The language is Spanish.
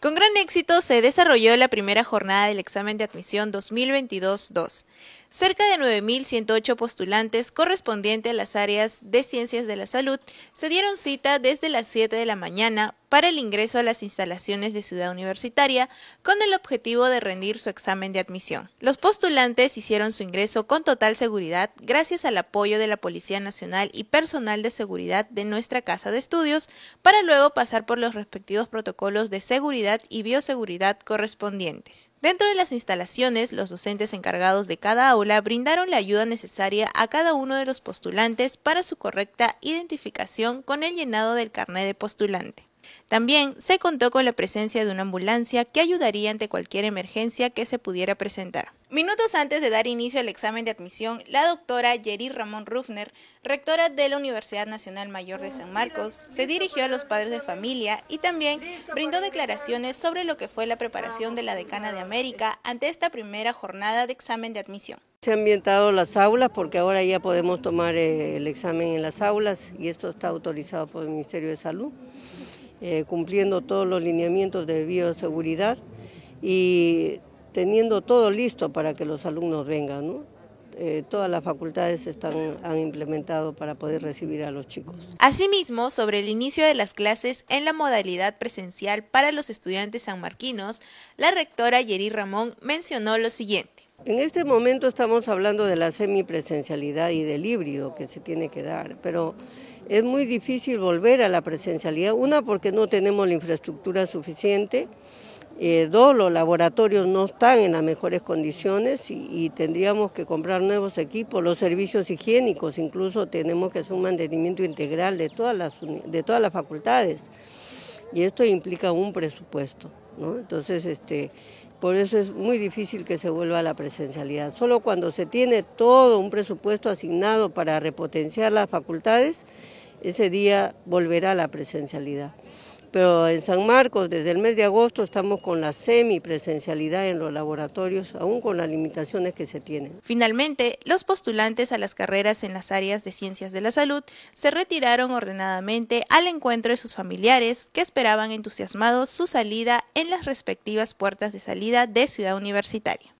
Con gran éxito se desarrolló la primera jornada del examen de admisión 2022-2. Cerca de 9.108 postulantes correspondientes a las áreas de ciencias de la salud se dieron cita desde las 7 de la mañana para el ingreso a las instalaciones de Ciudad Universitaria con el objetivo de rendir su examen de admisión. Los postulantes hicieron su ingreso con total seguridad gracias al apoyo de la Policía Nacional y personal de seguridad de nuestra Casa de Estudios para luego pasar por los respectivos protocolos de seguridad y bioseguridad correspondientes. Dentro de las instalaciones, los docentes encargados de cada aula brindaron la ayuda necesaria a cada uno de los postulantes para su correcta identificación con el llenado del carnet de postulante. También se contó con la presencia de una ambulancia que ayudaría ante cualquier emergencia que se pudiera presentar. Minutos antes de dar inicio al examen de admisión, la doctora Jerry Ramón Rufner, rectora de la Universidad Nacional Mayor de San Marcos, se dirigió a los padres de familia y también brindó declaraciones sobre lo que fue la preparación de la decana de América ante esta primera jornada de examen de admisión. Se han ambientado las aulas porque ahora ya podemos tomar eh, el examen en las aulas y esto está autorizado por el Ministerio de Salud. Eh, cumpliendo todos los lineamientos de bioseguridad y teniendo todo listo para que los alumnos vengan. Eh, todas las facultades están, han implementado para poder recibir a los chicos. Asimismo, sobre el inicio de las clases en la modalidad presencial para los estudiantes sanmarquinos, la rectora Yeri Ramón mencionó lo siguiente. En este momento estamos hablando de la semipresencialidad y del híbrido que se tiene que dar, pero es muy difícil volver a la presencialidad. Una, porque no tenemos la infraestructura suficiente. Eh, dos, los laboratorios no están en las mejores condiciones y, tendríamos que comprar nuevos equipos, los servicios higiénicos, incluso tenemos que hacer un mantenimiento integral de todas las, de todas las facultades. Y esto implica un presupuesto. Entonces, este, por eso es muy difícil que se vuelva a la presencialidad. Solo cuando se tiene todo un presupuesto asignado para repotenciar las facultades, ese día volverá la presencialidad. Pero en San Marcos, desde el mes de agosto, estamos con la semipresencialidad en los laboratorios, aún con las limitaciones que se tienen. Finalmente, los postulantes a las carreras en las áreas de ciencias de la salud se retiraron ordenadamente al encuentro de sus familiares, que esperaban entusiasmados su salida en las respectivas puertas de salida de Ciudad Universitaria.